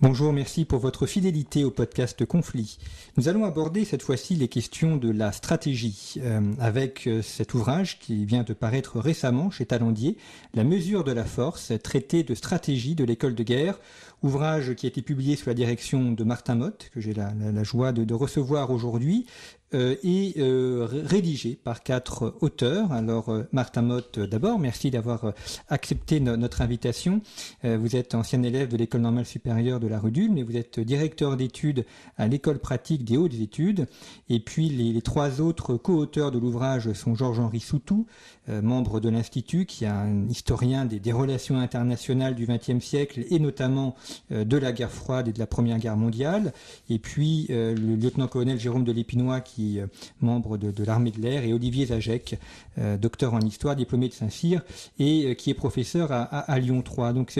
Bonjour, merci pour votre fidélité au podcast Conflit. Nous allons aborder cette fois-ci les questions de la stratégie euh, avec euh, cet ouvrage qui vient de paraître récemment chez Talandier, La mesure de la force, traité de stratégie de l'école de guerre, ouvrage qui a été publié sous la direction de Martin Mott, que j'ai la, joie de recevoir aujourd'hui, est euh, et euh, rédigé par quatre auteurs. Alors euh, Martin Mott d'abord, merci d'avoir accepté notre invitation. vous êtes ancien élève de l'École normale supérieure de la rue et vous êtes directeur d'études à l'École pratique des hautes études. Et puis les, trois autres co-auteurs de l'ouvrage sont Georges-Henri Soutou, membre de l'Institut, qui est un historien des, relations internationales du XXe siècle et notamment de la guerre froide et de la Première Guerre mondiale. Et puis le lieutenant-colonel Jérôme de l'Épinois, qui qui euh, membre de, l'armée de l'air, et Olivier Zagec, euh, docteur en histoire, diplômé de Saint-Cyr, et euh, qui est professeur à, Lyon 3. Donc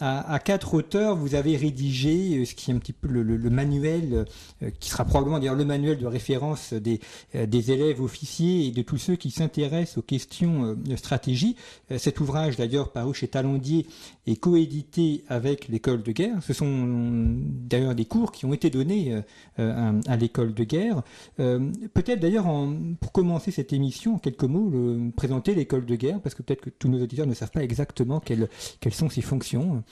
à, quatre auteurs, vous avez rédigé ce qui est un petit peu le, manuel, qui sera probablement d'ailleurs le manuel de référence des, élèves officiers et de tous ceux qui s'intéressent aux questions de stratégie. Cet ouvrage d'ailleurs paru chez Talandier est coédité avec l'école de guerre. Ce sont d'ailleurs des cours qui ont été donnés à l'école de guerre. Euh, peut-être d'ailleurs, pour commencer cette émission, en quelques mots, présenter l'école de guerre, parce que peut-être que tous nos auditeurs ne savent pas exactement quelles, sont ses fonctions.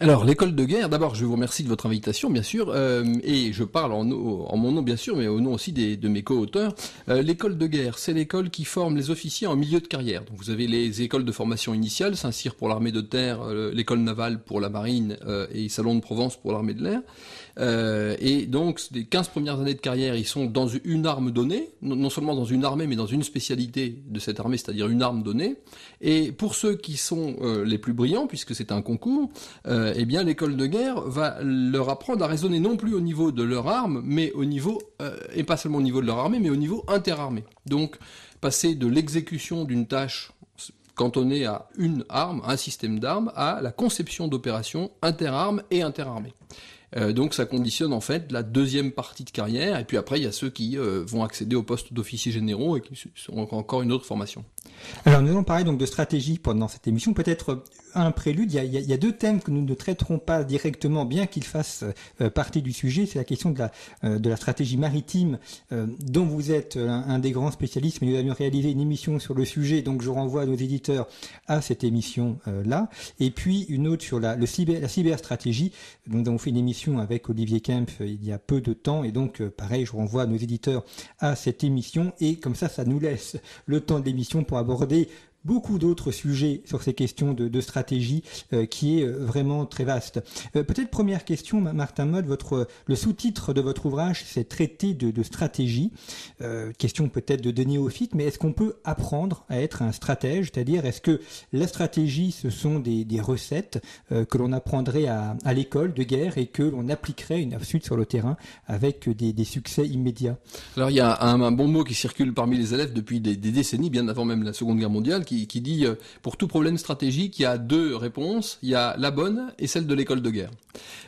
Alors, l'école de guerre, d'abord, je vous remercie de votre invitation, bien sûr, euh, et je parle en, mon nom, bien sûr, mais au nom aussi de mes co-auteurs. Euh, l'école de guerre, c'est l'école qui forme les officiers en milieu de carrière. Donc, vous avez les écoles de formation initiale, Saint-Cyr pour l'armée de terre, l'école navale pour la marine et Salon de Provence pour l'armée de l'air. Euh, et donc, les 15 premières années de carrière, ils sont dans une arme donnée, non seulement dans une armée, mais dans une spécialité de cette armée, c'est-à-dire une arme donnée. Et pour ceux qui sont euh, les plus brillants, puisque c'est un concours, euh, eh bien, l'école de guerre va leur apprendre à raisonner non plus au niveau de leur arme, mais au niveau, et pas seulement au niveau de leur armée, mais au niveau interarmée. Donc, passer de l'exécution d'une tâche cantonnée à une arme, un système d'armes, à la conception d'opérations interarmes et interarmées. Euh, donc ça conditionne en fait la deuxième partie de carrière. Et puis après, il y a ceux qui euh, vont accéder au poste d'officier généraux et qui ont encore une autre formation. Alors nous allons parler donc de stratégie pendant cette émission. Peut-être euh, un prélude. Il y, a, deux thèmes que nous ne traiterons pas directement, bien qu'ils fassent partie du sujet. C'est la question de la, de la stratégie maritime, dont vous êtes un, des grands spécialistes. Mais nous avons réalisé une émission sur le sujet, donc je renvoie nos éditeurs à cette émission là. Et puis une autre sur la, le cyber, la cyberstratégie. Nous avons fait une émission avec Olivier Kempf euh, il y a peu de temps. Et donc, euh, pareil, je renvoie nos éditeurs à cette émission. Et comme ça, ça nous laisse le temps de l'émission pour aborder beaucoup d'autres sujets sur ces questions de, stratégie euh, qui est euh, vraiment très vaste. Euh, peut-être première question, Martin Mode, votre le sous-titre de votre ouvrage, c'est traité de, stratégie. question peut-être de, Denis Offit, mais est-ce qu'on peut apprendre à être un stratège C'est-à-dire, est-ce que la stratégie, ce sont des, recettes que l'on apprendrait à, l'école de guerre et que l'on appliquerait une ensuite sur le terrain avec des, succès immédiats Alors, il y a un, bon mot qui circule parmi les élèves depuis des, des décennies, bien avant même la Seconde Guerre mondiale, qui, dit euh, pour tout problème stratégique, il y a deux réponses. Il y a la bonne et celle de l'école de guerre.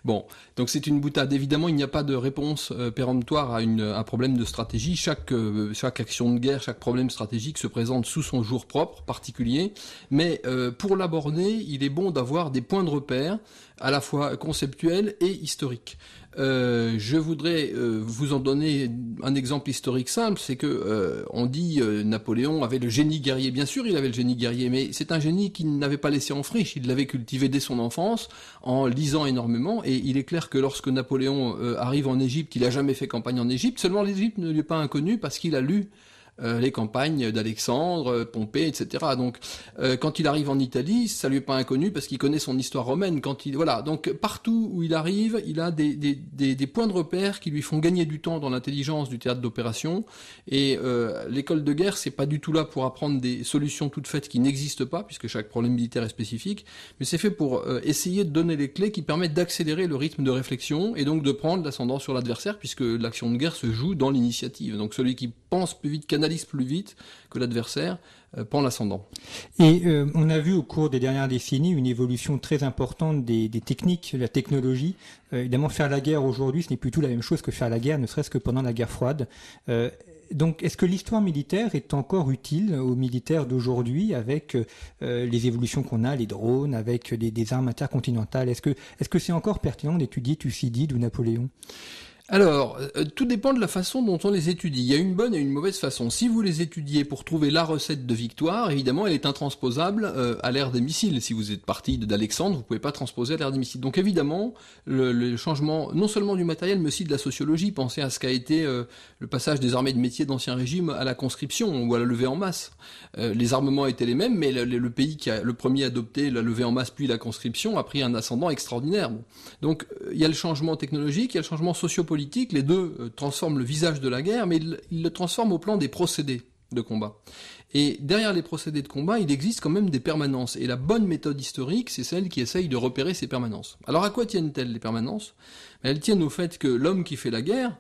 Bon, donc c'est une boutade. Évidemment, il n'y a pas de réponse euh, péremptoire à un problème de stratégie. Chaque, euh, chaque action de guerre, chaque problème stratégique se présente sous son jour propre, particulier. Mais pour l'aborder, il est bon d'avoir des points de repère à la fois conceptuels et historiques. Euh, je voudrais euh, vous en donner un exemple historique simple, c'est que euh, on dit Napoléon avait le génie guerrier. Bien sûr, il avait le génie guerrier, mais c'est un génie qu'il n'avait pas laissé en friche. Il l'avait cultivé dès son enfance en lisant énormément. Et il est clair que lorsque Napoléon arrive en Égypte, il a jamais fait campagne en Égypte. Seulement l'Égypte ne lui est pas inconnue parce qu'il a lu euh, les campagnes d'Alexandre, euh, Pompée, etc. Donc, euh, quand il arrive en Italie, ça lui est pas inconnu parce qu'il connaît son histoire romaine. Quand il voilà, donc partout où il arrive, il a des, des, des, points de repère qui lui font gagner du temps dans l'intelligence du théâtre d'opération. Et l'école de guerre, c'est pas du tout là pour apprendre des solutions toutes faites qui n'existent pas, puisque chaque problème militaire est spécifique, mais c'est fait pour essayer de donner les clés qui permettent d'accélérer le rythme de réflexion et donc de prendre l'ascendant sur l'adversaire, puisque l'action de guerre se joue dans l'initiative. Donc celui qui pense plus vite qu'un plus vite que l'adversaire euh, l'ascendant. Et euh, on a vu au cours des dernières décennies une évolution très importante des, des techniques, la technologie. Euh, évidemment, faire la guerre aujourd'hui, ce n'est plus tout la même chose que faire la guerre, ne serait-ce que pendant la guerre froide. Euh, donc, est-ce que l'histoire militaire est encore utile aux militaires d'aujourd'hui avec les évolutions qu'on a, les drones, avec des, armes intercontinentales Est-ce que est -ce c'est encore pertinent d'étudier Thucydide ou Napoléon alors, euh, euh, tout dépend de la façon dont on les étudie. Il y a une bonne et une mauvaise façon. Si vous les étudiez pour trouver la recette de victoire, évidemment, elle est intransposable euh, à l'ère des missiles. Si vous êtes parti d'Alexandre, vous pouvez pas transposer à l'ère des missiles. Donc évidemment, le, changement, non seulement du matériel, mais aussi de la sociologie. Pensez à ce qu'a été le passage des armées de métier d'Ancien Régime à la conscription ou à la levée en masse. les armements étaient les mêmes, mais le, pays qui a le premier adopté la levée en masse puis la conscription a pris un ascendant extraordinaire. Donc il y a le changement technologique, il y a le changement sociopolitique les deux euh, transforment le visage de la guerre, mais ils, le transforment au plan des procédés de combat. Et derrière les procédés de combat, il existe quand même des permanences. Et la bonne méthode historique, c'est celle qui essaye de repérer ces permanences. Alors à quoi tiennent-elles les permanences ben, Elles tiennent au fait que l'homme qui fait la guerre,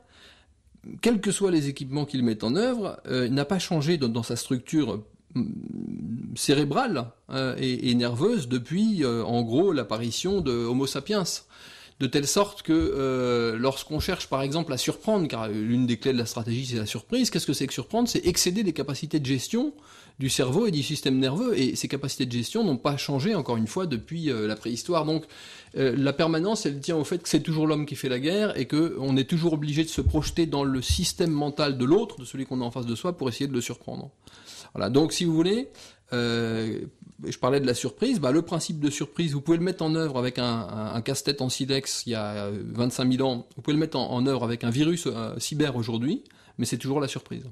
quels que soient les équipements qu'il met en œuvre, euh, n'a pas changé dans, sa structure mm, cérébrale euh, et, nerveuse depuis, en gros, l'apparition de Homo sapiens de telle sorte que euh, lorsqu'on cherche par exemple à surprendre, car l'une des clés de la stratégie c'est la surprise, qu'est-ce que c'est que surprendre C'est excéder les capacités de gestion du cerveau et du système nerveux, et ces capacités de gestion n'ont pas changé encore une fois depuis euh, la préhistoire. Donc euh, la permanence, elle tient au fait que c'est toujours l'homme qui fait la guerre et que on est toujours obligé de se projeter dans le système mental de l'autre, de celui qu'on a en face de soi, pour essayer de le surprendre. Voilà. Donc si vous voulez, je parlais de la surprise, bah, le principe de surprise, vous pouvez le mettre en œuvre avec un, casse-tête en silex il y a 25 euh, 000 ans, vous pouvez le mettre en, œuvre avec un virus euh, cyber aujourd'hui, mais c'est toujours la surprise.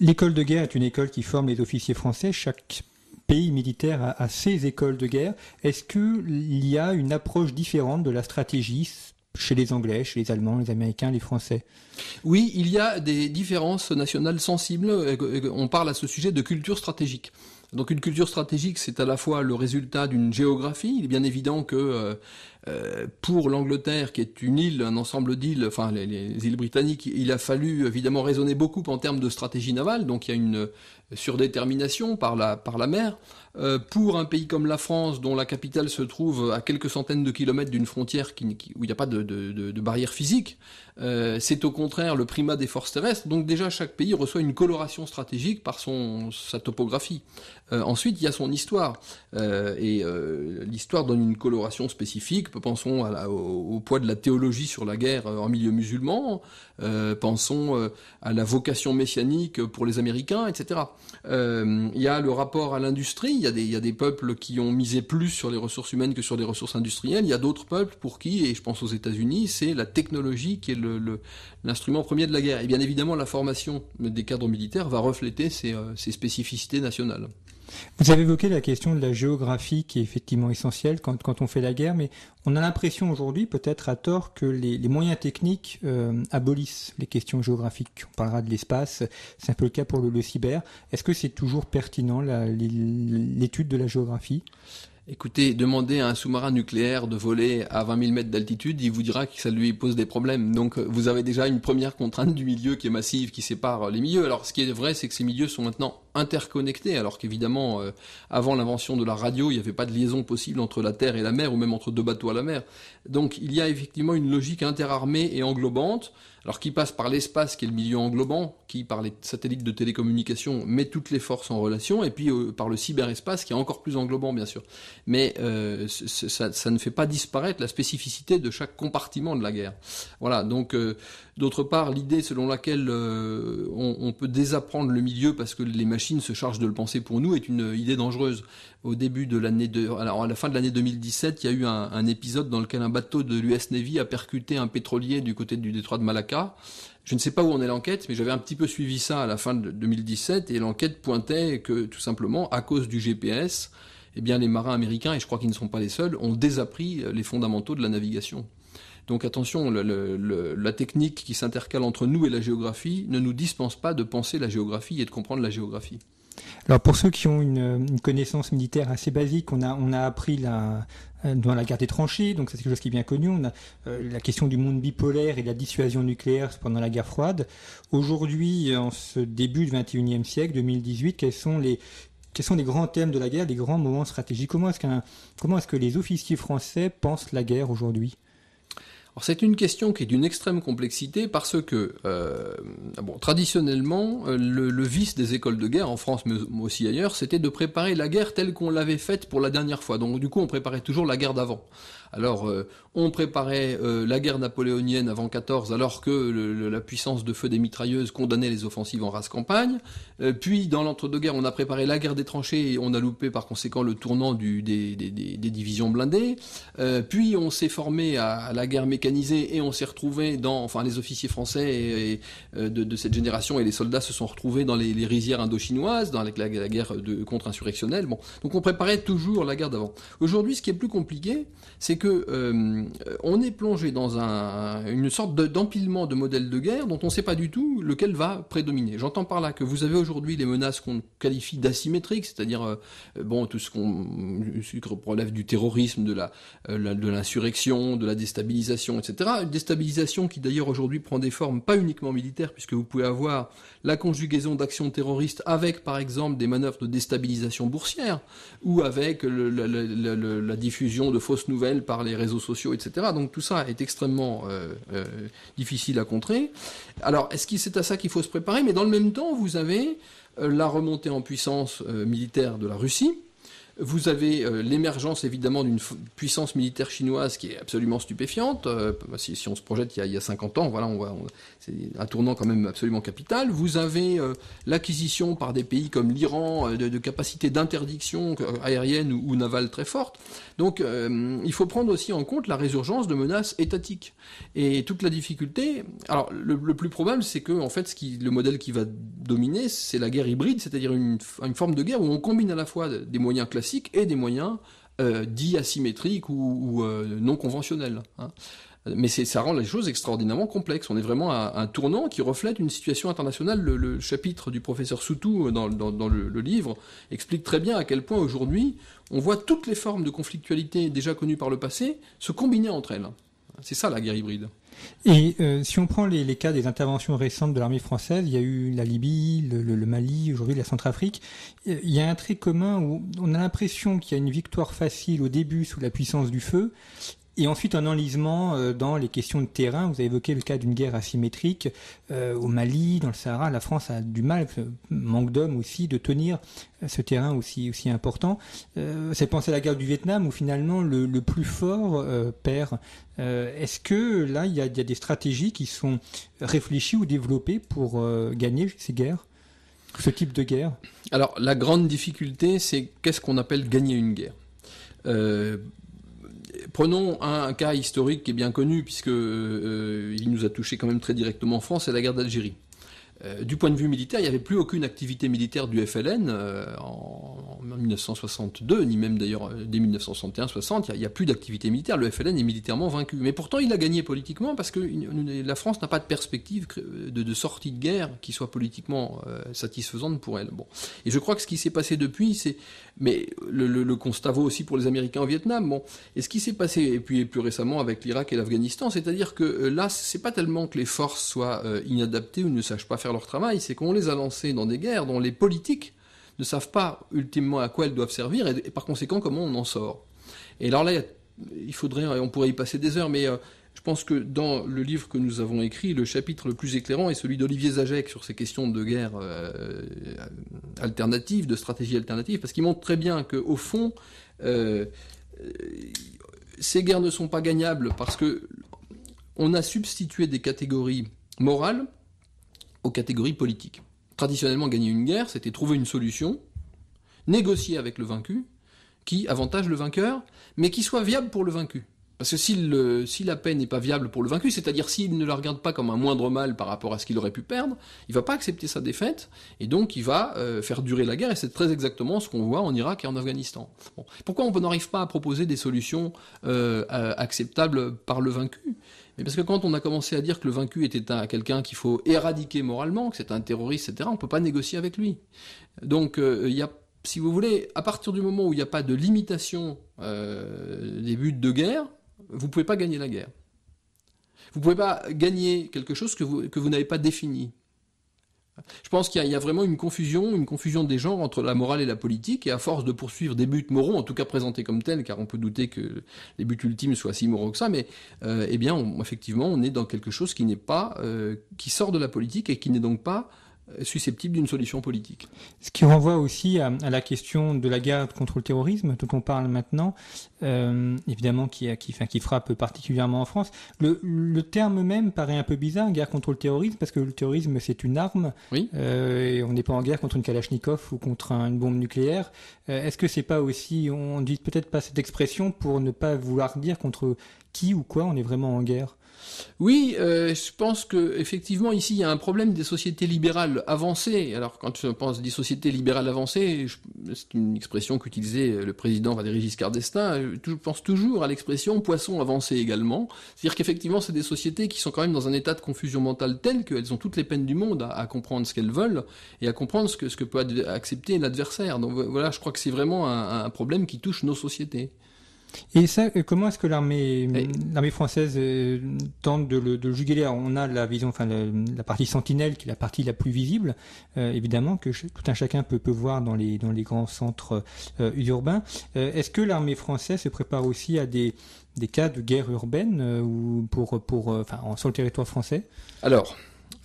L'école de guerre est une école qui forme les officiers français. Chaque pays militaire a ses écoles de guerre. Est-ce qu'il y a une approche différente de la stratégie chez les Anglais, chez les Allemands, les Américains, les Français Oui, il y a des différences nationales sensibles. On parle à ce sujet de culture stratégique. Donc une culture stratégique, c'est à la fois le résultat d'une géographie. Il est bien évident que euh, euh, pour l'Angleterre, qui est une île, un ensemble d'îles, enfin les, les, îles britanniques, il a fallu évidemment raisonner beaucoup en termes de stratégie navale. Donc il y a une, surdétermination par la, par la mer. Euh, pour un pays comme la France, dont la capitale se trouve à quelques centaines de kilomètres d'une frontière qui, où il n'y a pas de, barrière physique, euh, c'est au contraire le primat des forces terrestres. Donc déjà, chaque pays reçoit une coloration stratégique par son, sa topographie. Euh, ensuite, il y a son histoire. et l'histoire donne une coloration spécifique. Pensons au, poids de la théologie sur la guerre en milieu musulman. pensons à la vocation messianique pour les Américains, etc il euh, y a le rapport à l'industrie. Il, y a des peuples qui ont misé plus sur les ressources humaines que sur les ressources industrielles. Il y a d'autres peuples pour qui, et je pense aux États-Unis, c'est la technologie qui est l'instrument premier de la guerre. Et bien évidemment, la formation des cadres militaires va refléter ces euh, spécificités nationales. Vous avez évoqué la question de la géographie qui est effectivement essentielle quand, on fait la guerre, mais on a l'impression aujourd'hui, peut-être à tort, que les, moyens techniques euh, abolissent les questions géographiques. On parlera de l'espace, c'est un peu le cas pour le, le cyber. Est-ce que c'est toujours pertinent l'étude de la géographie Écoutez, demandez à un sous-marin nucléaire de voler à 20 000 mètres d'altitude, il vous dira que ça lui pose des problèmes. Donc euh, vous avez déjà une première contrainte du milieu qui est massive, qui sépare les milieux. Alors ce qui est vrai, c'est que ces milieux sont maintenant interconnectés, alors qu'évidemment, euh, avant l'invention de la radio, il n'y avait pas de liaison possible entre la Terre et la mer, ou même entre deux bateaux à la mer. Donc il y a effectivement une logique interarmée et englobante, alors qui passe par l'espace, qui est le milieu englobant, qui par les satellites de télécommunication met toutes les forces en relation, et puis euh, par le cyberespace, qui est encore plus englobant, bien sûr. Mais euh, ça, ne fait pas disparaître la spécificité de chaque compartiment de la guerre. Voilà, donc d'autre part, l'idée selon laquelle on, on peut désapprendre le milieu parce que les machines Chine se charge de le penser pour nous est une euh, idée dangereuse. Au début de l'année de, à la fin de l'année 2017, il y a eu un, épisode dans lequel un bateau de l'US Navy a percuté un pétrolier du côté du détroit de Malacca. Je ne sais pas où en est l'enquête, mais j'avais un petit peu suivi ça à la fin de 2017 et l'enquête pointait que tout simplement à cause du GPS, eh bien les marins américains et je crois qu'ils ne sont pas les seuls ont désappris euh, les fondamentaux de la navigation. Donc attention, la technique qui s'intercale entre nous et la géographie ne nous dispense pas de penser la géographie et de comprendre la géographie. Alors pour ceux qui ont une, connaissance militaire assez basique, on a, on a appris la, euh, dans la guerre des tranchées, donc c'est quelque chose qui est bien connu, on a euh, la question du monde bipolaire et de la dissuasion nucléaire pendant la guerre froide. Aujourd'hui, en ce début du 21e siècle, 2018, quels sont les, quels sont les grands thèmes de la guerre, les grands moments stratégiques Comment est-ce, comment est-ce que les officiers français pensent la guerre aujourd'hui c'est une question qui est d'une extrême complexité parce que, euh, traditionnellement, euh, le, le, vice des écoles de guerre en France mais aussi ailleurs, c'était de préparer la guerre telle qu'on l'avait faite pour la dernière fois. Donc du coup, on préparait toujours la guerre d'avant. Alors, euh, on préparait euh, la guerre napoléonienne avant 14, alors que la puissance de feu des mitrailleuses condamnait les offensives en race campagne. Euh, puis, dans l'entre-deux-guerres, on a préparé la guerre des tranchées et on a loupé par conséquent le tournant du, des, divisions blindées. puis, on s'est formé à, la guerre mécanisée et on s'est retrouvé dans, enfin, les officiers français et, de, cette génération et les soldats se sont retrouvés dans les, rizières indochinoises, dans la, la guerre contre-insurrectionnelle. Bon, donc on préparait toujours la guerre d'avant. Aujourd'hui, ce qui est plus compliqué, c'est que euh, on est plongé dans une sorte d'empilement de modèles de guerre dont on ne sait pas du tout lequel va prédominer. J'entends par là que vous avez aujourd'hui les menaces qu'on qualifie d'asymétriques, c'est-à-dire euh, bon tout ce qu'on relève du terrorisme, de euh, la, de l'insurrection, de la déstabilisation, etc. Une déstabilisation qui d'ailleurs aujourd'hui prend des formes pas uniquement militaires, puisque vous pouvez avoir la conjugaison d'actions terroristes avec par exemple des manœuvres de déstabilisation boursière ou avec la diffusion de fausses nouvelles par les réseaux sociaux, etc. Donc tout ça est extrêmement euh, euh, difficile à contrer. Alors, est-ce que c'est à ça qu'il faut se préparer Mais dans le même temps, vous avez euh, la remontée en puissance militaire de la Russie, vous avez euh, l'émergence évidemment d'une puissance militaire chinoise qui est absolument stupéfiante. Euh, si, si, on se projette il y a, 50 ans, voilà, on, voit c'est un tournant quand même absolument capital. Vous avez euh, l'acquisition par des pays comme l'Iran de, capacités d'interdiction aérienne ou, navale très fortes. Donc il faut prendre aussi en compte la résurgence de menaces étatiques et toute la difficulté. Alors le, plus probable, c'est que en fait, ce qui, le modèle qui va dominer, c'est la guerre hybride, c'est-à-dire une, une forme de guerre où on combine à la fois des moyens classiques et des moyens euh, dits asymétriques ou, euh, non conventionnels. Hein. Mais ça rend les choses extraordinairement complexes. On est vraiment à, un tournant qui reflète une situation internationale. Le, chapitre du professeur Soutou euh, dans, le, livre explique très bien à quel point aujourd'hui on voit toutes les formes de conflictualité déjà connues par le passé se combiner entre elles. C'est ça la guerre hybride. Et euh, si on prend les, cas des interventions récentes de l'armée française, il y a eu la Libye, le Mali, aujourd'hui la Centrafrique, euh, il y a un trait commun où on a l'impression qu'il y a une victoire facile au début sous la puissance du feu et ensuite un enlisement euh, dans les questions de terrain. Vous avez évoqué le cas d'une guerre asymétrique euh, au Mali, dans le Sahara. La France a du mal, manque d'hommes aussi, de tenir euh, ce terrain aussi, aussi important. c'est penser à la guerre du Vietnam où finalement le, plus fort perd. Est-ce que là, il y, a, des stratégies qui sont réfléchies ou développées pour gagner ces guerres ce type de guerre Alors la grande difficulté, c'est qu'est-ce qu'on appelle gagner une guerre Prenons un, cas historique qui est bien connu, puisque euh, euh, il nous a touché quand même très directement en France, c'est la guerre d'Algérie. Euh, du point de vue militaire, il n'y avait plus aucune activité militaire du FLN euh, en, 1962, ni même d'ailleurs euh, dès 1961-60, il n'y a, plus d'activité militaire, le FLN est militairement vaincu. Mais pourtant, il a gagné politiquement parce que la France n'a pas de perspective de, sortie de guerre qui soit politiquement satisfaisante pour elle. Bon. Et je crois que ce qui s'est passé depuis, c'est... Mais le, constat vaut aussi pour les Américains au Vietnam. Bon. Et ce qui s'est passé, et puis plus récemment avec l'Irak et l'Afghanistan, c'est-à-dire que là, c'est pas tellement que les forces soient inadaptées ou ne sachent pas faire leur travail, c'est qu'on les a lancés dans des guerres dont les politiques ne savent pas ultimement à quoi elles doivent servir et, par conséquent comment on en sort. Et alors là, il faudrait, on pourrait y passer des heures, mais euh, je pense que dans le livre que nous avons écrit, le chapitre le plus éclairant est celui d'Olivier Zajek sur ces questions de guerre euh, alternative, de stratégie alternative, parce qu'il montre très bien qu'au fond, euh, ces guerres ne sont pas gagnables parce que on a substitué des catégories morales aux catégories politiques. Traditionnellement, gagner une guerre, c'était trouver une solution, négocier avec le vaincu, qui avantage le vainqueur, mais qui soit viable pour le vaincu. Parce que si, la peine n'est pas viable pour le vaincu, c'est-à-dire s'il ne la regarde pas comme un moindre mal par rapport à ce qu'il aurait pu perdre, il ne va pas accepter sa défaite, et donc il va euh, faire durer la guerre, et c'est très exactement ce qu'on voit en Irak et en Afghanistan. Pourquoi on n'arrive pas à proposer des solutions euh, euh, acceptables par le vaincu parce que quand on a commencé à dire que le vaincu était quelqu'un qu'il faut éradiquer moralement, que c'est un terroriste, etc., on ne peut pas négocier avec lui. Donc il y a si vous voulez, à partir du moment où il n'y a pas de limitation des buts de guerre, vous ne pouvez pas gagner la guerre. Vous ne pouvez pas gagner quelque chose que vous, n'avez pas défini. Je pense qu'il y, a vraiment une confusion, une confusion des genres entre la morale et la politique, et à force de poursuivre des buts moraux, en tout cas présentés comme tels, car on peut douter que les buts ultimes soient si moraux que ça, mais euh, eh bien, effectivement, on est dans quelque chose qui n'est pas, euh, qui sort de la politique et qui n'est donc pas susceptible d'une solution politique. Ce qui renvoie aussi à, la question de la guerre contre le terrorisme dont on parle maintenant, euh, évidemment qui, qui, qui, frappe particulièrement en France. Le, terme même paraît un peu bizarre, guerre contre le terrorisme, parce que le terrorisme c'est une arme, oui. Euh, et on n'est pas en guerre contre une Kalachnikov ou contre une bombe nucléaire. Euh, est-ce que c'est pas aussi, on dit peut-être pas cette expression pour ne pas vouloir dire contre qui ou quoi on est vraiment en guerre oui, euh, je pense que effectivement ici il y a un problème des sociétés libérales avancées. Alors quand je pense des sociétés libérales avancées, c'est une expression qu'utilisait euh, le président Valéry Giscard d'Estaing. Euh, je pense toujours à l'expression poisson avancé également. C'est-à-dire qu'effectivement c'est des sociétés qui sont quand même dans un état de confusion mentale telle qu'elles ont toutes les peines du monde à, comprendre ce qu'elles veulent et à comprendre ce que peut accepter l'adversaire. Donc voilà, je crois que c'est vraiment un problème qui touche nos sociétés. Et ça, euh, comment est-ce que l'armée française euh, tente de le, de juguler On a la vision, enfin la, partie sentinelle, qui est la partie la plus visible, euh, évidemment, que tout un chacun peut, peut voir dans les dans les grands centres urbains. est-ce que l'armée française se prépare aussi à des des cas de guerre urbaine ou pour pour enfin sur le territoire français Alors.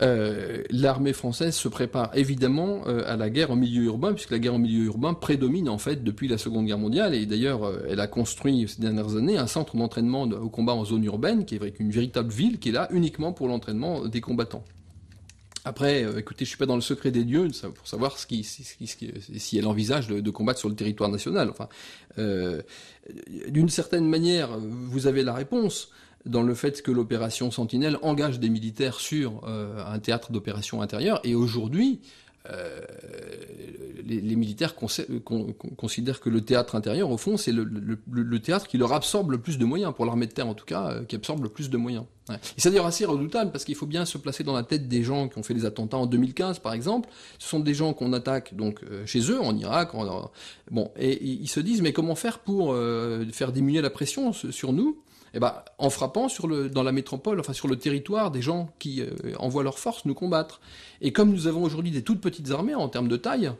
Euh, l'armée française se prépare évidemment euh, à la guerre en milieu urbain, puisque la guerre en milieu urbain prédomine en fait depuis la Seconde Guerre mondiale, et d'ailleurs euh, elle a construit ces dernières années un centre d'entraînement au combat en zone urbaine, qui est avec une véritable ville qui est là uniquement pour l'entraînement des combattants. Après, écoutez, je suis pas dans le secret des dieux pour savoir si elle envisage de, de, combattre sur le territoire national. Enfin, d'une certaine manière, vous avez la réponse dans le fait que l'opération Sentinelle engage des militaires sur euh, un théâtre d'opération intérieure. Et aujourd'hui, euh, les, militaires considèrent que le théâtre intérieur, au fond, c'est le, théâtre qui leur absorbe le plus de moyens, pour l'armée de terre en tout cas, euh, qui absorbe le plus de moyens. Et c'est d'ailleurs assez redoutable, parce qu'il faut bien se placer dans la tête des gens qui ont fait les attentats en 2015, par exemple. Ce sont des gens qu'on attaque donc chez eux, en Irak. bon, et ils se disent, mais comment faire pour faire diminuer la pression sur nous eh ben, en frappant sur le, dans la métropole, enfin sur le territoire des gens qui euh, envoient leurs forces nous combattre. Et comme nous avons aujourd'hui des toutes petites armées en termes de taille,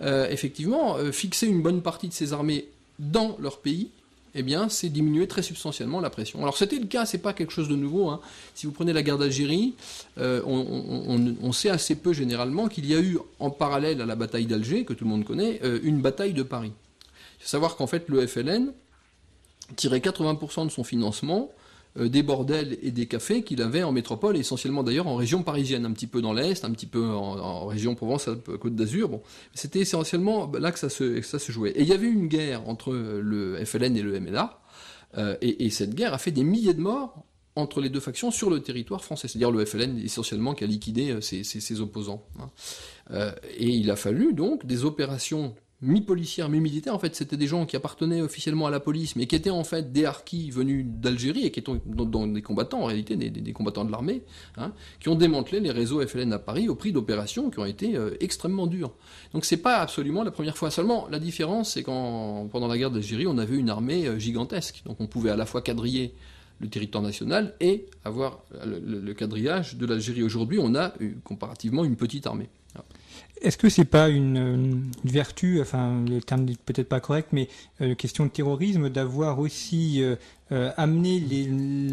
euh, effectivement, euh, fixer une bonne partie de ces armées dans leur pays, eh bien, c'est diminuer très substantiellement la pression. Alors c'était le cas, c'est pas quelque chose de nouveau. Hein. Si vous prenez la guerre d'Algérie, on, on, sait assez peu généralement qu'il y a eu, en parallèle à la bataille d'Alger, que tout le monde connaît, une bataille de Paris. Il faut savoir qu'en fait, le FLN, tirait 80% de son financement euh, des bordels et des cafés qu'il avait en métropole, essentiellement d'ailleurs en région parisienne, un petit peu dans l'Est, un petit peu en, région Provence, Côte d'Azur. Bon, c'était essentiellement là que ça, se, ça se jouait. Et il y avait une guerre entre le FLN et le MLA, euh, et, cette guerre a fait des milliers de morts entre les deux factions sur le territoire français, c'est-à-dire le FLN essentiellement qui a liquidé euh, ses, opposants. Hein. et il a fallu donc des opérations mi-policière, mi-militaire. En fait, c'était des gens qui appartenaient officiellement à la police, mais qui étaient en fait des harkis venus d'Algérie et qui étaient dans des combattants, en réalité, des, combattants de l'armée, hein, qui ont démantelé les réseaux FLN à Paris au prix d'opérations qui ont été euh, extrêmement dures. Donc c'est pas absolument la première fois. Seulement, la différence, c'est qu'en pendant la guerre d'Algérie, on avait une armée euh, gigantesque. Donc on pouvait à la fois quadriller le territoire national et avoir le, quadrillage de l'Algérie. Aujourd'hui, on a comparativement une petite armée. Est-ce que c'est pas une, vertu, enfin le terme n'est peut-être pas correct, mais euh, question de terrorisme, d'avoir aussi euh, euh, amené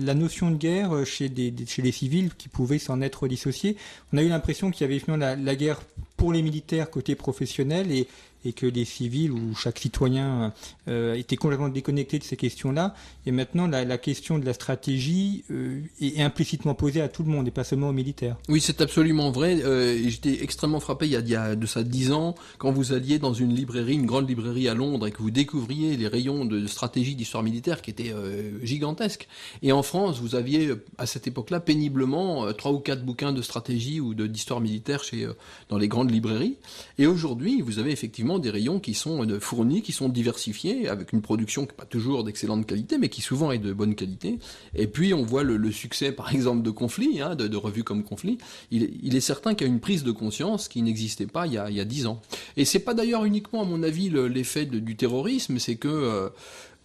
la notion de guerre chez les civils qui pouvaient s'en être dissociés On a eu l'impression qu'il y avait finalement la, la, guerre pour les militaires côté professionnel et, et que les civils ou chaque citoyen euh, était complètement déconnecté de ces questions-là. Et maintenant, la, question de la stratégie euh, est implicitement posée à tout le monde et pas seulement aux militaires. Oui, c'est absolument vrai. Euh, j'étais extrêmement frappé il y, a, de ça dix ans quand vous alliez dans une librairie, une grande librairie à Londres, et que vous découvriez les rayons de stratégie d'histoire militaire qui étaient gigantesques. Et en France, vous aviez à cette époque-là péniblement trois ou quatre bouquins de stratégie ou d'histoire militaire chez dans les grandes librairies. Et aujourd'hui, vous avez effectivement des rayons qui sont euh, fournis, qui sont diversifiés, avec une production qui n'est pas toujours d'excellente qualité, mais qui souvent est de bonne qualité. Et puis on voit le, succès, par exemple, de Conflit, hein, de, revues comme Conflit. Il, est certain qu'il y a une prise de conscience qui n'existait pas il y a dix ans. Et c'est pas d'ailleurs uniquement, à mon avis, l'effet du terrorisme, c'est que euh,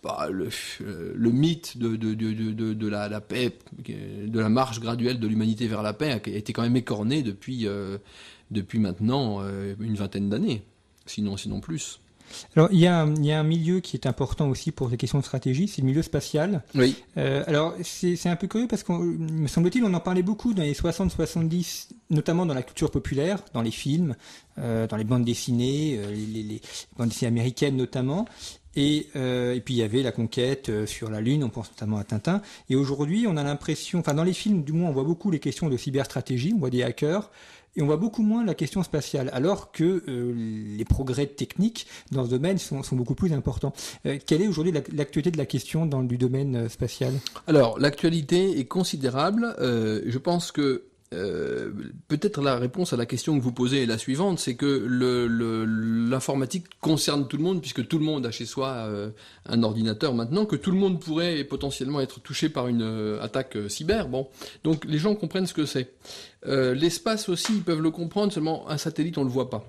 bah, euh, le, mythe de, de, la, paix, de la marche graduelle de l'humanité vers la paix a été quand même écorné depuis, depuis maintenant une vingtaine d'années sinon, sinon plus. Alors, il y, a un, milieu qui est important aussi pour les questions de stratégie, c'est le milieu spatial. Oui. Euh, alors, c'est un peu curieux parce qu'on, me semble-t-il, on en parlait beaucoup dans les 60-70, notamment dans la culture populaire, dans les films, euh, dans les bandes dessinées, euh, les, les, bandes dessinées américaines notamment. Et, et puis il y avait la conquête sur la Lune, on pense notamment à Tintin. Et aujourd'hui, on a l'impression, enfin dans les films, du moins, on voit beaucoup les questions de cyberstratégie, on voit des hackers. Et on voit beaucoup moins la question spatiale, alors que euh, les progrès techniques dans ce domaine sont, beaucoup plus importants. Euh, quelle est aujourd'hui l'actualité de la question dans, le domaine euh, spatial Alors, l'actualité est considérable. je pense que euh, peut-être la réponse à la question que vous posez est la suivante, c'est que l'informatique le, l'informatique concerne tout le monde, puisque tout le monde a chez soi euh, un ordinateur maintenant, que tout le monde pourrait potentiellement être touché par une euh, attaque cyber. Bon, donc les gens comprennent ce que c'est. L'espace aussi, ils peuvent le comprendre, seulement un satellite, on le voit pas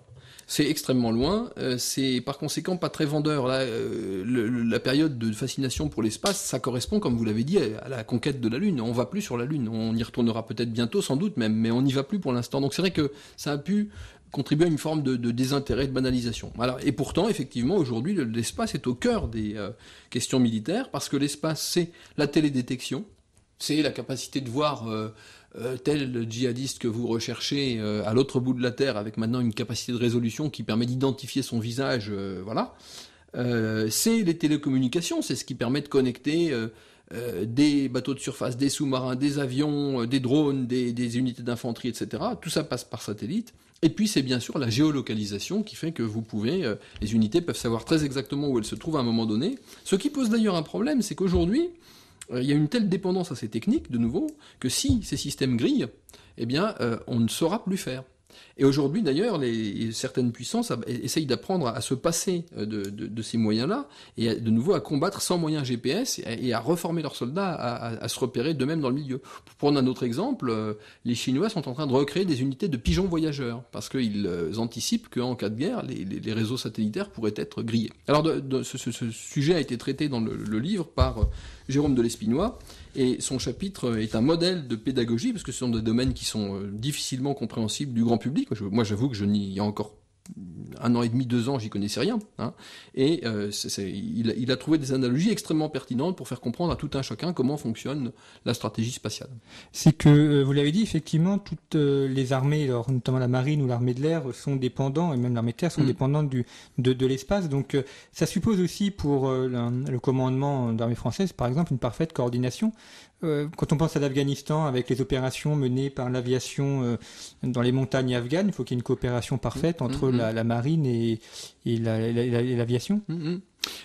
c'est extrêmement loin, euh, c'est par conséquent pas très vendeur. Là, euh, la période de fascination pour l'espace, ça correspond, comme vous l'avez dit, à, la conquête de la Lune. On va plus sur la Lune, on y retournera peut-être bientôt, sans doute même, mais on n'y va plus pour l'instant. Donc c'est vrai que ça a pu contribuer à une forme de, désintérêt, de banalisation. Et pourtant, effectivement, aujourd'hui, l'espace est au cœur des euh, questions militaires, parce que l'espace, c'est la télédétection, c'est la capacité de voir... Euh, tel djihadiste que vous recherchez euh, à l'autre bout de la terre, avec maintenant une capacité de résolution qui permet d'identifier son visage, euh, voilà. c'est les télécommunications, c'est ce qui permet de connecter des bateaux de surface, des sous-marins, des avions, des drones, des, unités d'infanterie, etc. Tout ça passe par satellite. Et puis c'est bien sûr la géolocalisation qui fait que vous pouvez, les unités peuvent savoir très exactement où elles se trouvent à un moment donné. Ce qui pose d'ailleurs un problème, c'est qu'aujourd'hui, euh, il y a une telle dépendance à ces techniques, de nouveau, que si ces systèmes grillent, eh bien, euh, on ne saura plus faire. Et aujourd'hui, d'ailleurs, certaines puissances essayent d'apprendre à, se passer euh, de, ces moyens-là et de nouveau à combattre sans moyens GPS et à, reformer leurs soldats à, se repérer de même dans le milieu. Pour prendre un autre exemple, euh, les Chinois sont en train de recréer des unités de pigeons voyageurs parce qu'ils euh, anticipent qu'en cas de guerre, les, réseaux satellitaires pourraient être grillés. Alors, ce, sujet a été traité dans le livre par Jérôme de l'Espinois. Et son chapitre est un modèle de pédagogie, parce que ce sont des domaines qui sont euh, difficilement compréhensibles du grand public. Moi, j'avoue que je n'y ai encore un an et demi, deux ans, j'y connaissais rien. Hein. et euh, il, a trouvé des analogies extrêmement pertinentes pour faire comprendre à tout un chacun comment fonctionne la stratégie spatiale. C'est que, euh, vous l'avez dit, effectivement, toutes euh, les armées, notamment la marine ou l'armée de l'air, sont dépendants, et même l'armée de terre, sont mm. dépendantes du, de, l'espace. Donc ça suppose aussi pour le, le commandement d'armée française, par exemple, une parfaite coordination euh, quand on pense à l'Afghanistan, avec les opérations menées par l'aviation euh, dans les montagnes afghanes, il faut qu'il y ait une coopération parfaite mm, mm, entre mm. La, marine et, l'aviation.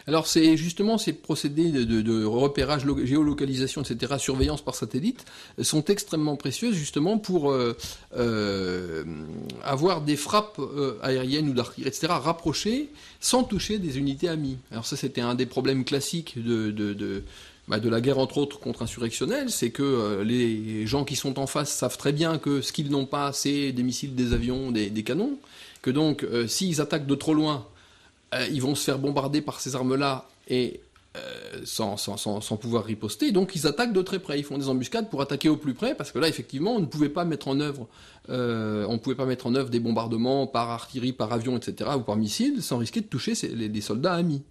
alors c'est justement ces procédés de, repérage, géolocalisation, etc., surveillance par satellite, euh, sont extrêmement précieuses justement pour avoir des frappes aériennes ou d'artillerie, etc., rapprochées sans toucher des unités amies. Alors ça c'était un des problèmes classiques de bah, de la guerre entre autres contre-insurrectionnelle, c'est que euh, les gens qui sont en face savent très bien que ce qu'ils n'ont pas, c'est des missiles, des avions, des, canons, que donc euh, s'ils attaquent de trop loin, euh, ils vont se faire bombarder par ces armes-là et sans, sans, sans, pouvoir riposter, donc ils attaquent de très près, ils font des embuscades pour attaquer au plus près, parce que là effectivement on ne pouvait pas mettre en œuvre, on pouvait pas mettre en œuvre des bombardements par artillerie, par avion, etc. ou par missiles, sans risquer de toucher les, les soldats amis.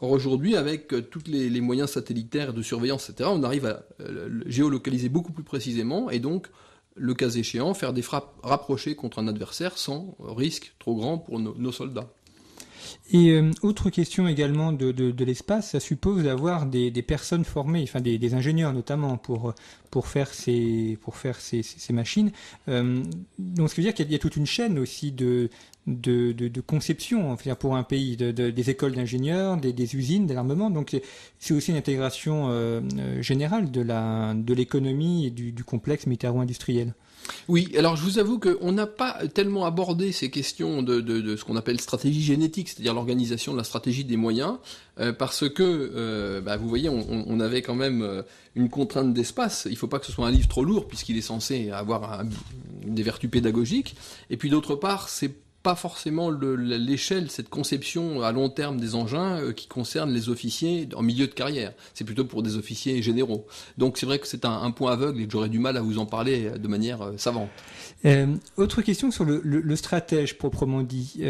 Or aujourd'hui, avec euh, tous les, moyens satellitaires de surveillance, etc., on arrive à euh, géolocaliser beaucoup plus précisément et donc, le cas échéant, faire des frappes rapprochées contre un adversaire sans risque trop grand pour nos, soldats. Et euh, autre question également de, l'espace, ça suppose d'avoir des, personnes formées, enfin des, ingénieurs notamment pour pour faire ces pour faire ces, machines. donc ce qui veut dire qu'il y, a toute une chaîne aussi de de, conception, hein, pour un pays, des écoles d'ingénieurs, des, usines, de l'armement. Donc c'est aussi une intégration euh, euh, générale de la de l'économie et du, complexe militaro-industriel. Oui, alors je vous avoue qu'on n'a pas tellement abordé ces questions de, ce qu'on appelle stratégie génétique, c'est-à-dire l'organisation de la stratégie des moyens, euh, parce que, bah, vous voyez, on, avait quand même une contrainte d'espace. Il ne faut pas que ce soit un livre trop lourd, puisqu'il est censé avoir des vertus pédagogiques. Et puis d'autre part, c'est pas forcément l'échelle, cette conception à long terme des engins euh, qui concerne les officiers en milieu de carrière. C'est plutôt pour des officiers généraux. Donc c'est vrai que c'est un, point aveugle et j'aurais du mal à vous en parler euh, de manière euh, savante. autre question sur le, stratège proprement dit.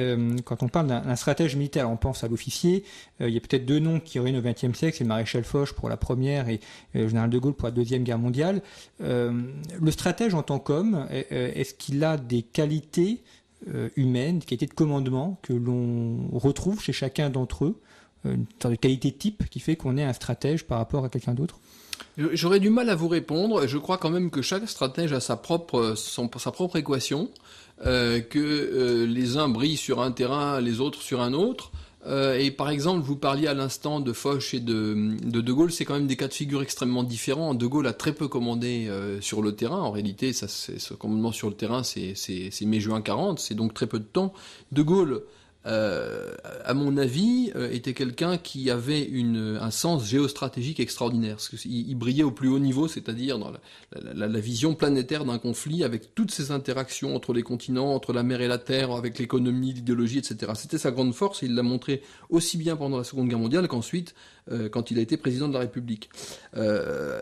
quand on parle d'un stratège militaire, on pense à l'officier. il y a peut-être deux noms qui reviennent au XXe siècle, c'est le maréchal Foch pour la première et le général de Gaulle pour la deuxième guerre mondiale. le stratège en tant qu'homme, est-ce qu'il a des qualités euh, humaine, qualité de commandement que l'on retrouve chez chacun d'entre eux, euh, une sorte de qualité type qui fait qu'on est un stratège par rapport à quelqu'un d'autre J'aurais du mal à vous répondre. Je crois quand même que chaque stratège a sa propre, sa propre équation, euh, que les uns brillent sur un terrain, les autres sur un autre. Euh, et par exemple, vous parliez à l'instant de Foch et de, de Gaulle, c'est quand même des cas de figure extrêmement différents. De Gaulle a très peu commandé euh, sur le terrain. En réalité, ça, ce commandement sur le terrain, c'est mai-juin 40, c'est donc très peu de temps. De Gaulle euh, à mon avis, euh, était quelqu'un qui avait un sens géostratégique extraordinaire. il, brillait au plus haut niveau, c'est-à-dire dans la, vision planétaire d'un conflit, avec toutes ces interactions entre les continents, entre la mer et la terre, avec l'économie, l'idéologie, etc. C'était sa grande force, et il l'a montré aussi bien pendant la Seconde Guerre mondiale qu'ensuite, euh, quand il a été président de la République.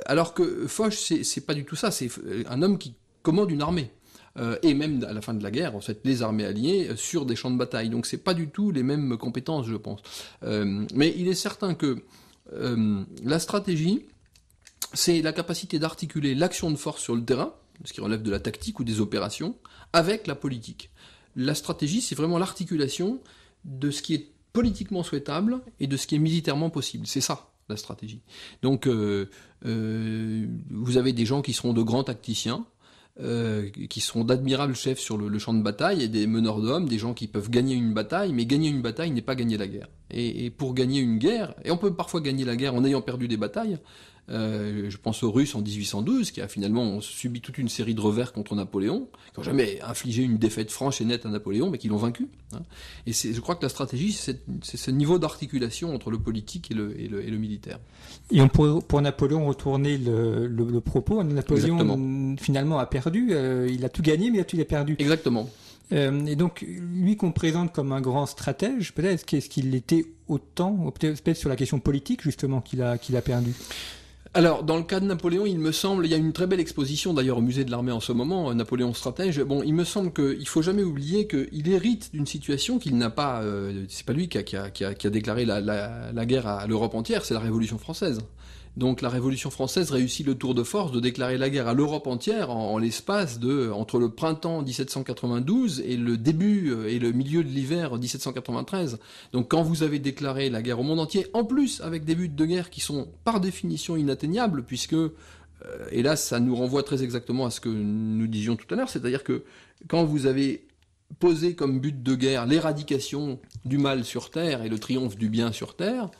alors que Foch, c'est pas du tout ça, c'est un homme qui commande une armée. Euh, et même à la fin de la guerre, en fait, les armées alliées euh, sur des champs de bataille. Donc c'est pas du tout les mêmes compétences, je pense. Euh, mais il est certain que la stratégie, c'est la capacité d'articuler l'action de force sur le terrain, ce qui relève de la tactique ou des opérations, avec la politique. La stratégie, c'est vraiment l'articulation de ce qui est politiquement souhaitable et de ce qui est militairement possible. C'est ça, la stratégie. Donc, vous avez des gens qui seront de grands tacticiens, euh, qui sont d'admirables chefs sur le, champ de bataille et des meneurs d'hommes, des gens qui peuvent gagner une bataille, mais gagner une bataille n'est pas gagner la guerre. et, pour gagner une guerre, et on peut parfois gagner la guerre en ayant perdu des batailles, euh, je pense aux Russes en 1812, qui a finalement subi toute une série de revers contre Napoléon, qui n'ont jamais infligé une défaite franche et nette à Napoléon, mais qui l'ont vaincu. Hein. Et je crois que la stratégie, c'est ce niveau d'articulation entre le politique et le, et le, militaire. Et on pourrait pour Napoléon retourner le, propos. Napoléon finalement a perdu. Euh, il a tout gagné, mais il a perdu. Exactement. Euh, et donc, lui qu'on présente comme un grand stratège, peut-être, qu'est-ce qu'il était autant, peut-être sur la question politique, justement, qu'il a, qu'il a perdu alors, dans le cas de Napoléon, il me semble, il y a une très belle exposition d'ailleurs au musée de l'armée en ce moment, euh, Napoléon stratège. Bon, il me semble qu'il faut jamais oublier qu'il hérite d'une situation qu'il n'a pas. Euh, c'est pas lui qui a, qui a, qui a déclaré la, la, la, guerre à l'Europe entière, c'est la Révolution française. Donc la Révolution française réussit le tour de force de déclarer la guerre à l'Europe entière en, l'espace de entre le printemps 1792 et le début euh, et le milieu de l'hiver 1793. Donc quand vous avez déclaré la guerre au monde entier, en plus avec des buts de guerre qui sont par définition inatteignables puisque et euh, là, ça nous renvoie très exactement à ce que nous disions tout à l'heure, c'est-à-dire que quand vous avez posé comme but de guerre l'éradication du mal sur Terre et le triomphe du bien sur Terre,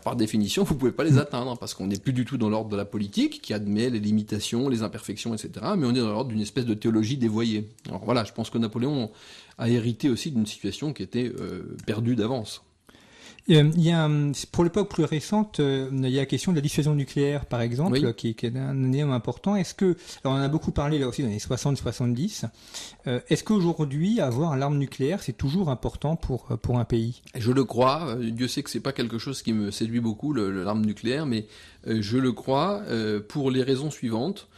par définition, vous pouvez pas les atteindre parce qu'on n'est plus du tout dans l'ordre de la politique qui admet les limitations, les imperfections, etc. Mais on est dans l'ordre d'une espèce de théologie dévoyée. Alors voilà, je pense que Napoléon a hérité aussi d'une situation qui était euh, perdue d'avance. Euh, pour l'époque plus récente, euh, il y a la question de la dissuasion nucléaire, par exemple, qui, est un élément important. Est-ce que, alors on a beaucoup parlé là aussi dans les 60-70, euh, est-ce qu'aujourd'hui, avoir l'arme nucléaire, c'est toujours important pour, pour un pays Je le crois. Dieu sait que c'est pas quelque chose qui me séduit beaucoup, l'arme nucléaire, mais je le crois pour les raisons suivantes.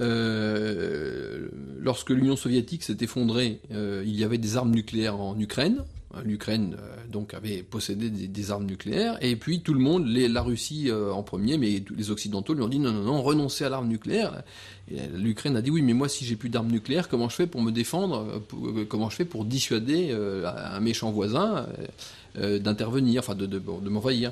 Euh, lorsque l'Union soviétique s'est effondrée, euh, il y avait des armes nucléaires en Ukraine. Euh, L'Ukraine donc avait possédé des, armes nucléaires et puis tout le monde, la Russie en premier, mais les Occidentaux lui ont dit non non non renoncez à l'arme nucléaire. L'Ukraine a dit oui mais moi si j'ai plus d'armes nucléaires comment je fais pour me défendre, comment je fais pour dissuader un méchant voisin d'intervenir, enfin de, de, de m'envahir.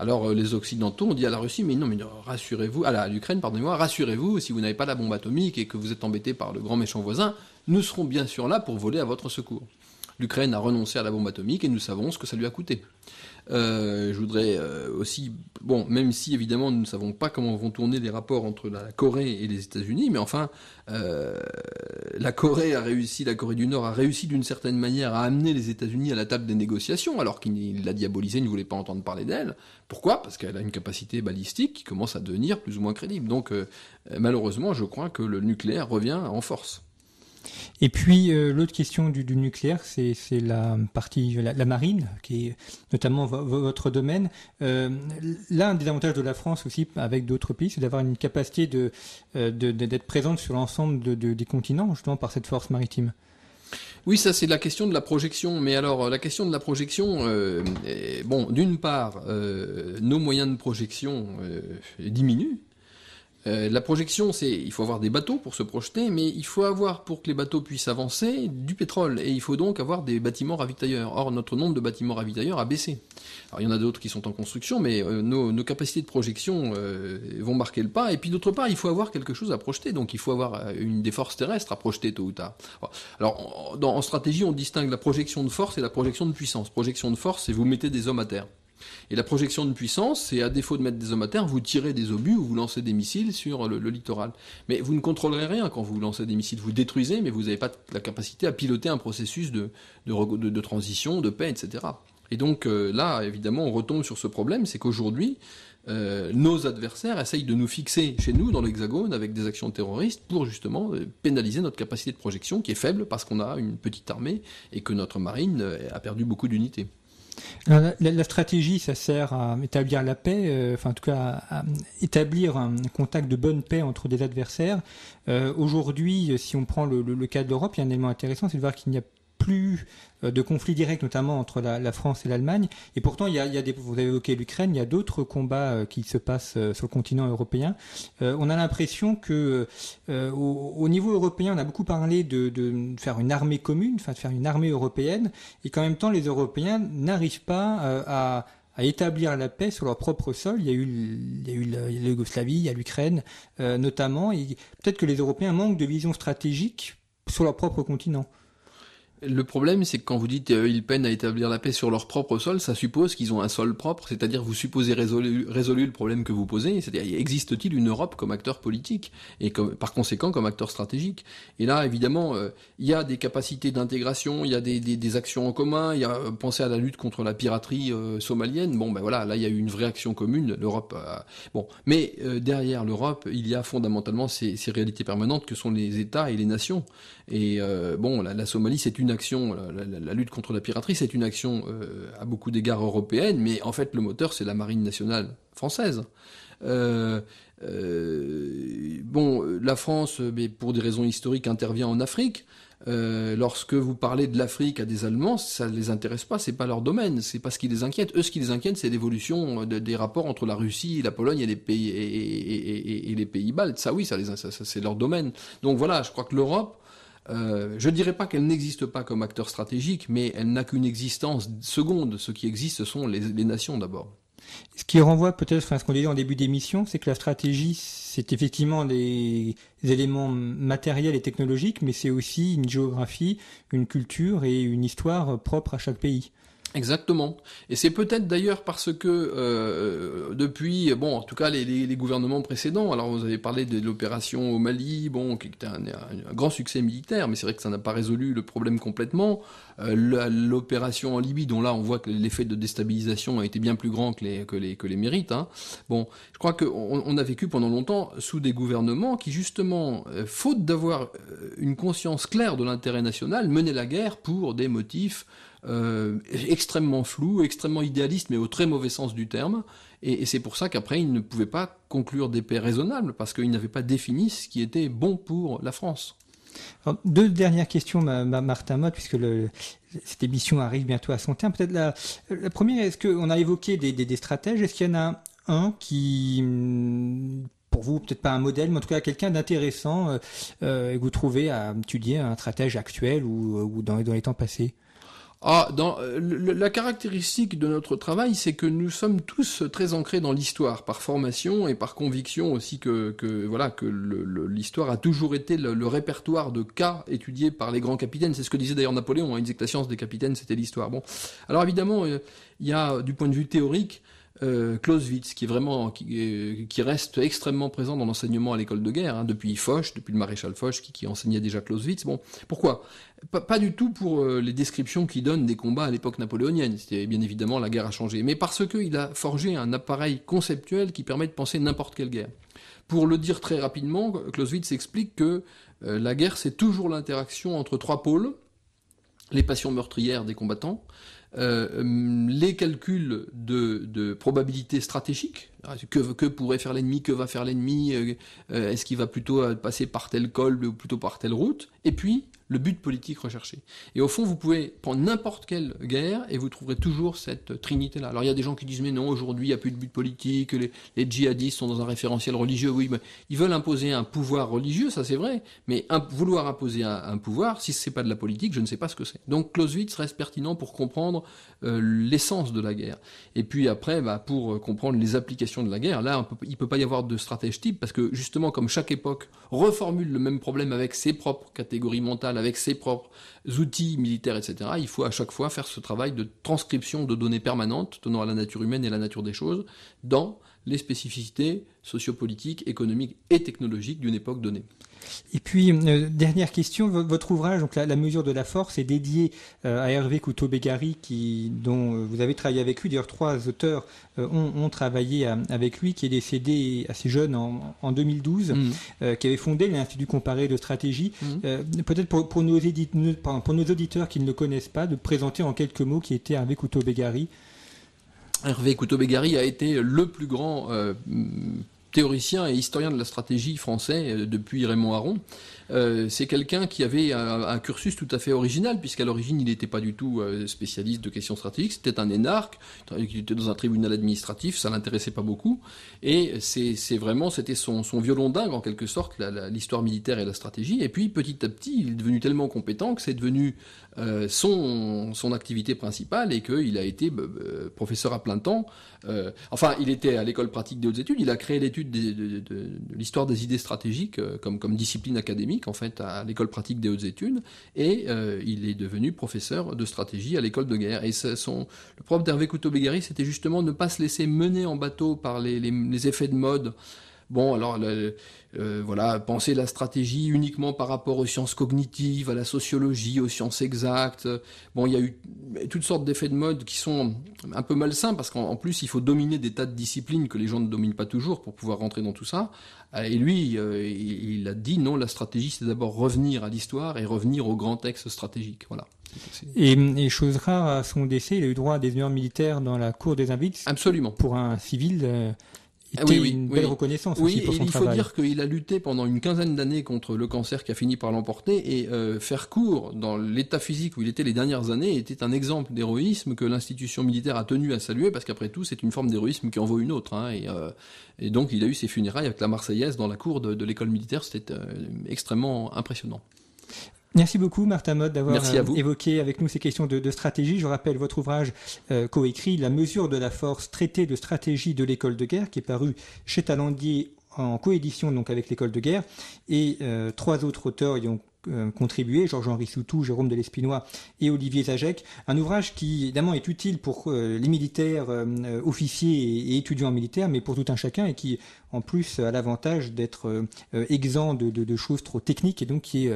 Alors euh, les Occidentaux ont dit à la Russie, mais non, mais rassurez-vous, à l'Ukraine, pardonnez-moi, rassurez-vous, si vous n'avez pas la bombe atomique et que vous êtes embêté par le grand méchant voisin, nous serons bien sûr là pour voler à votre secours l'Ukraine a renoncé à la bombe atomique et nous savons ce que ça lui a coûté. Euh, je voudrais euh, aussi, bon, même si évidemment nous ne savons pas comment vont tourner les rapports entre la Corée et les États-Unis, mais enfin, euh, la Corée a réussi, la Corée du Nord a réussi d'une certaine manière à amener les États-Unis à la table des négociations, alors qu'il l'a diabolisée, ne voulait pas entendre parler d'elle. Pourquoi Parce qu'elle a une capacité balistique qui commence à devenir plus ou moins crédible. Donc, malheureusement, je crois que le nucléaire revient en force. Et puis euh, l'autre question du, nucléaire, c'est la partie la, marine, qui est notamment votre domaine. Euh, l'un des avantages de la France aussi, avec d'autres pays, c'est d'avoir une capacité de euh, d'être présente sur l'ensemble des continents, justement par cette force maritime. Oui, ça c'est la question de la projection. Mais alors la question de la projection, bon, d'une part, nos moyens de projection diminuent euh, la projection, c'est il faut avoir des bateaux pour se projeter, mais il faut avoir pour que les bateaux puissent avancer du pétrole, et il faut donc avoir des bâtiments ravitailleurs. Or, notre nombre de bâtiments ravitailleurs a baissé. il y en a d'autres qui sont en construction, mais euh, nos, capacités de projection euh, vont marquer le pas. Et puis, d'autre part, il faut avoir quelque chose à projeter, donc il faut avoir une des forces terrestres à projeter tôt ou tard. Alors, en, en stratégie, on distingue la projection de force et la projection de puissance. Projection de force, c'est vous mettez des hommes à terre. Et la projection de puissance, c'est à défaut de mettre des hommes à terre, vous tirez des obus ou vous lancez des missiles sur le, littoral. Mais vous ne contrôlerez rien quand vous lancez des missiles. Vous détruisez, mais vous n'avez pas la capacité à piloter un processus de, transition, de paix, etc. Et donc euh, là, évidemment, on retombe sur ce problème, c'est qu'aujourd'hui, euh, nos adversaires essayent de nous fixer chez nous, dans l'Hexagone, avec des actions terroristes, pour justement euh, pénaliser notre capacité de projection, qui est faible parce qu'on a une petite armée et que notre marine a perdu beaucoup d'unités. La, stratégie, ça sert à établir la paix, euh, enfin en tout cas à, établir un contact de bonne paix entre des adversaires. Euh, aujourd'hui, si on prend le, le cas de l'Europe, il y a un élément intéressant, c'est de voir qu'il n'y a plus euh, de conflits directs, notamment entre la, France et l'Allemagne. Et pourtant, il y, a, des, vous avez évoqué l'Ukraine, il y a d'autres combats euh, qui se passent euh, sur le continent européen. on a l'impression que, au, niveau européen, on a beaucoup parlé de, faire une armée commune, enfin de faire une armée européenne, et qu'en même temps, les Européens n'arrivent pas à établir la paix sur leur propre sol. Il y a eu, il la Yougoslavie, il y a l'Ukraine notamment. peut-être que les Européens manquent de vision stratégique sur leur propre continent. Le problème, c'est que quand vous dites qu'ils euh, ils peinent à établir la paix sur leur propre sol, ça suppose qu'ils ont un sol propre, c'est-à-dire vous supposez résolu, le problème que vous posez, c'est-à-dire existe-t-il une Europe comme acteur politique et par conséquent comme acteur stratégique Et là, évidemment, euh, il y a des capacités d'intégration, il y a des, actions en commun, il y a euh, penser à la lutte contre la piraterie somalienne. Bon, ben voilà, là, il y a eu une vraie action commune. L'Europe, bon, mais derrière l'Europe, il y a fondamentalement ces, réalités permanentes que sont les États et les nations. Et bon, la Somalie, c'est une action, la, lutte contre la piraterie, c'est une action euh, à beaucoup d'égards européenne, mais en fait le moteur c'est la marine nationale française. Euh, euh, bon, la France, mais pour des raisons historiques, intervient en Afrique. lorsque vous parlez de l'Afrique à des Allemands, ça ne les intéresse pas, c'est pas leur domaine, c'est pas ce qui les inquiète. Eux, ce qui les inquiète, c'est l'évolution des rapports entre la Russie, la Pologne et les pays et, les pays baltes. Ça, oui, ça c'est leur domaine. Donc voilà, je crois que l'Europe euh, je ne dirais pas qu'elle n'existe pas comme acteur stratégique, mais elle n'a qu'une existence seconde. Ce qui existe, ce sont les, nations d'abord. Ce qui renvoie peut-être à ce qu'on disait en début d'émission, c'est que la stratégie, c'est effectivement des éléments matériels et technologiques, mais c'est aussi une géographie, une culture et une histoire propre à chaque pays. Exactement. Et c'est peut-être d'ailleurs parce que euh, depuis, bon, en tout cas les, les, les, gouvernements précédents, alors vous avez parlé de l'opération au Mali, bon, qui était un, un grand succès militaire, mais c'est vrai que ça n'a pas résolu le problème complètement. Euh, l'opération en Libye, dont là on voit que l'effet de déstabilisation a été bien plus grand que les, que les, que les mérites. Hein. Bon, je crois qu'on on a vécu pendant longtemps sous des gouvernements qui justement, euh, faute d'avoir euh, une conscience claire de l'intérêt national, menaient la guerre pour des motifs euh, extrêmement flou, extrêmement idéaliste, mais au très mauvais sens du terme. Et, c'est pour ça qu'après, ils ne pouvaient pas conclure des paix raisonnables, parce qu'ils n'avaient pas défini ce qui était bon pour la France. deux dernières questions, Martin Mott, puisque cette émission arrive bientôt à son terme. Peut-être la, première, est-ce qu'on a évoqué des, stratèges Est-ce qu'il y en a un qui, hmm, pour vous, peut-être pas un modèle, mais en tout cas quelqu'un d'intéressant euh, euh, que vous trouvez à étudier, un stratège actuel ou, dans les temps passés ah, euh, la caractéristique de notre travail, c'est que nous sommes tous très ancrés dans l'histoire, par formation et par conviction aussi que, voilà que l'histoire a toujours été le, répertoire de cas étudiés par les grands capitaines. C'est ce que disait d'ailleurs Napoléon. Hein. il disait que la science des capitaines, c'était l'histoire. Bon, alors évidemment, euh, il y a du point de vue théorique euh, Clausewitz, qui est vraiment, euh, qui, reste extrêmement présent dans l'enseignement à l'école de guerre, hein, depuis Foch, depuis le maréchal Foch, qui, enseignait déjà Clausewitz. Bon, pourquoi pas, du tout pour euh, les descriptions qu'il donne des combats à l'époque napoléonienne. C'était bien évidemment la guerre a changé, mais parce qu'il a forgé un appareil conceptuel qui permet de penser n'importe quelle guerre. Pour le dire très rapidement, Clausewitz explique que la guerre, c'est toujours l'interaction entre trois pôles les passions meurtrières des combattants, euh, hum, les calculs de, probabilité stratégique, ah, que, que pourrait faire l'ennemi, que va faire l'ennemi, euh, euh, est-ce qu'il va plutôt passer par tel col ou plutôt par telle route, et puis le but politique recherché. Et au fond, vous pouvez prendre n'importe quelle guerre et vous trouverez toujours cette trinité-là. Alors il y a des gens qui disent mais non, aujourd'hui il n'y a plus de but politique, les, djihadistes sont dans un référentiel religieux. Oui, mais ils veulent imposer un pouvoir religieux, ça c'est vrai, mais vouloir imposer un, un pouvoir, si c'est pas de la politique, je ne sais pas ce que c'est. Donc Clausewitz reste pertinent pour comprendre euh, l'essence de la guerre. Et puis après, bah, pour euh, comprendre les applications de la guerre, là il il peut pas y avoir de stratégie type parce que justement comme chaque époque reformule le même problème avec ses propres catégories mentales avec ses propres outils militaires, etc. Il faut à chaque fois faire ce travail de transcription de données permanentes tenant à la nature humaine et la nature des choses dans les spécificités sociopolitiques, économiques et technologiques d'une époque donnée. Et puis, euh, dernière question, votre ouvrage, donc la, mesure de la force, est dédié euh, à Hervé Couteau-Bégari, dont euh, vous avez travaillé avec lui. D'ailleurs, trois auteurs ont, travaillé avec lui, qui est décédé assez jeune en, 2012, mm. qui avait fondé l'Institut comparé de stratégie. Mm. Peut-être pour, nos pour, nos auditeurs qui ne le connaissent pas, de présenter en quelques mots qui était Hervé Couteau-Bégari. Hervé Couteau-Bégari a été le plus grand euh, théoricien et historien de la stratégie français euh, depuis Raymond Aron. Euh, c'est quelqu'un qui avait un, cursus tout à fait original, puisqu'à l'origine, il n'était pas du tout euh, spécialiste de questions stratégiques, c'était un énarque, il était dans un tribunal administratif, ça ne l'intéressait pas beaucoup, et c'est vraiment, c'était son, violon dingue, en quelque sorte, l'histoire militaire et la stratégie, et puis petit à petit, il est devenu tellement compétent que c'est devenu euh, son, son activité principale, et qu'il a été bah, bah, professeur à plein temps, enfin, il était à l'école pratique des hautes études, il a créé l'étude de, l'histoire des idées stratégiques comme discipline académique, fait, à l'école pratique des hautes études, et euh, il est devenu professeur de stratégie à l'école de guerre. Et son, le propre d'Hervé couteau bégari c'était justement ne pas se laisser mener en bateau par les, les effets de mode Bon, alors euh, voilà, penser la stratégie uniquement par rapport aux sciences cognitives, à la sociologie, aux sciences exactes. Bon, il y a eu toutes sortes d'effets de mode qui sont un peu malsains parce qu'en plus il faut dominer des tas de disciplines que les gens ne dominent pas toujours pour pouvoir rentrer dans tout ça. Et lui, euh, il a dit non, la stratégie c'est d'abord revenir à l'histoire et revenir au grand texte stratégique. Voilà. Et, chose rare, à son décès, il a eu droit à des honneurs militaires dans la cour des invités Absolument. Pour un civil. Euh, ah oui, oui, une belle aussi il faut dire qu'il a lutté pendant une quinzaine d'années contre le cancer qui a fini par l'emporter et euh, faire court dans l'état physique où il était les dernières années était un exemple d'héroïsme que l'institution militaire a tenu à saluer parce qu'après tout c'est une forme d'héroïsme qui en vaut une autre hein, euh, et, donc il a eu ses funérailles avec la Marseillaise dans la cour de, l'école militaire c'était euh, extrêmement impressionnant. Merci beaucoup, Martha Mode, d'avoir euh, évoqué avec nous ces questions de, stratégie. Je rappelle votre ouvrage euh, coécrit La mesure de la force, traité de stratégie de l'école de guerre, qui est paru chez Talandier en coédition donc avec l'école de guerre. Et euh, trois autres auteurs y ont contribué, Georges-Henri Soutou, Jérôme de l'Espinois et Olivier Zagec. Un ouvrage qui, évidemment, est utile pour les militaires, officiers et, étudiants militaires, mais pour tout un chacun et qui en plus euh, à l'avantage d'être euh, exempt de, de, de, choses trop techniques et donc qui est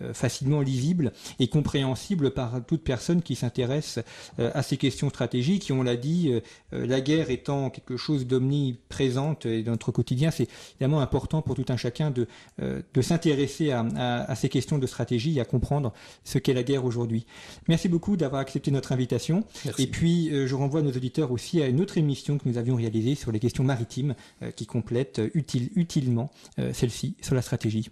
euh, facilement lisible et compréhensible par toute personne qui s'intéresse à ces questions stratégiques. Et on l'a dit, la guerre étant quelque chose d'omniprésente dans notre quotidien, c'est évidemment important pour tout un chacun de, de s'intéresser à, à, ces questions de stratégie et à comprendre ce qu'est la guerre aujourd'hui. Merci beaucoup d'avoir accepté notre invitation. Et puis, je renvoie nos auditeurs aussi à une autre émission que nous avions réalisée sur les questions maritimes qui complète utile, utilement euh, celle-ci sur la stratégie.